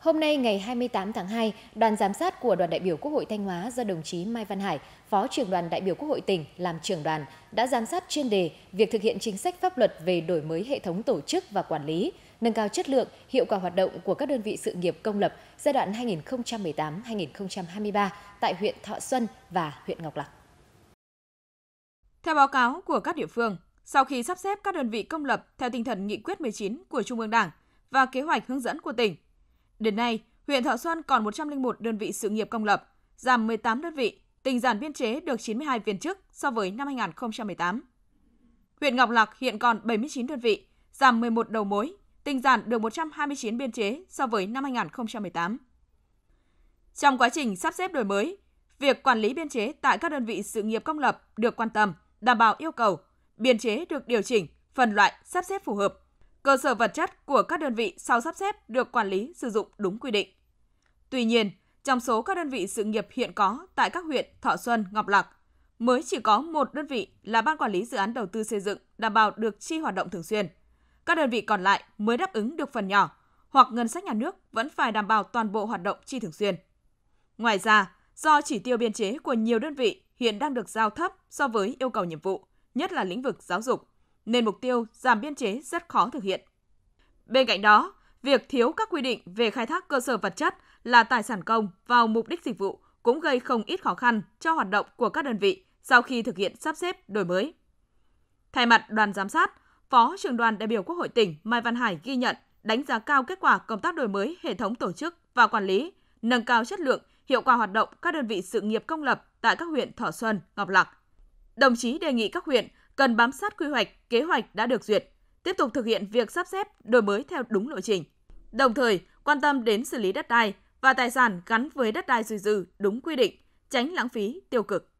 Hôm nay ngày 28 tháng 2, đoàn giám sát của đoàn đại biểu Quốc hội Thanh Hóa do đồng chí Mai Văn Hải, Phó trưởng đoàn đại biểu Quốc hội tỉnh làm trưởng đoàn đã giám sát chuyên đề việc thực hiện chính sách pháp luật về đổi mới hệ thống tổ chức và quản lý, nâng cao chất lượng, hiệu quả hoạt động của các đơn vị sự nghiệp công lập giai đoạn 2018-2023 tại huyện Thọ Xuân và huyện Ngọc Lặc. Theo báo cáo của các địa phương, sau khi sắp xếp các đơn vị công lập theo tinh thần nghị quyết 19 của Trung ương Đảng và kế hoạch hướng dẫn của tỉnh, Đến nay, huyện Thọ Xuân còn 101 đơn vị sự nghiệp công lập, giảm 18 đơn vị, tình giản biên chế được 92 viên chức so với năm 2018. Huyện Ngọc Lặc hiện còn 79 đơn vị, giảm 11 đầu mối, tinh giản được 129 biên chế so với năm 2018. Trong quá trình sắp xếp đổi mới, việc quản lý biên chế tại các đơn vị sự nghiệp công lập được quan tâm, đảm bảo yêu cầu, biên chế được điều chỉnh, phân loại, sắp xếp phù hợp, cơ sở vật chất của các đơn vị sau sắp xếp được quản lý sử dụng đúng quy định. Tuy nhiên, trong số các đơn vị sự nghiệp hiện có tại các huyện Thọ Xuân, Ngọc Lặc, mới chỉ có một đơn vị là ban quản lý dự án đầu tư xây dựng đảm bảo được chi hoạt động thường xuyên. Các đơn vị còn lại mới đáp ứng được phần nhỏ, hoặc ngân sách nhà nước vẫn phải đảm bảo toàn bộ hoạt động chi thường xuyên. Ngoài ra, do chỉ tiêu biên chế của nhiều đơn vị hiện đang được giao thấp so với yêu cầu nhiệm vụ, nhất là lĩnh vực giáo dục, nên mục tiêu giảm biên chế rất khó thực hiện. Bên cạnh đó, việc thiếu các quy định về khai thác cơ sở vật chất là tài sản công vào mục đích dịch vụ cũng gây không ít khó khăn cho hoạt động của các đơn vị sau khi thực hiện sắp xếp đổi mới. Thay mặt đoàn giám sát, Phó trưởng đoàn đại biểu Quốc hội tỉnh Mai Văn Hải ghi nhận, đánh giá cao kết quả công tác đổi mới hệ thống tổ chức và quản lý, nâng cao chất lượng, hiệu quả hoạt động các đơn vị sự nghiệp công lập tại các huyện Thọ Xuân, Ngọc Lặc. Đồng chí đề nghị các huyện cần bám sát quy hoạch, kế hoạch đã được duyệt, tiếp tục thực hiện việc sắp xếp đổi mới theo đúng lộ trình. Đồng thời, quan tâm đến xử lý đất đai và tài sản gắn với đất đai dồi dư đúng quy định, tránh lãng phí tiêu cực.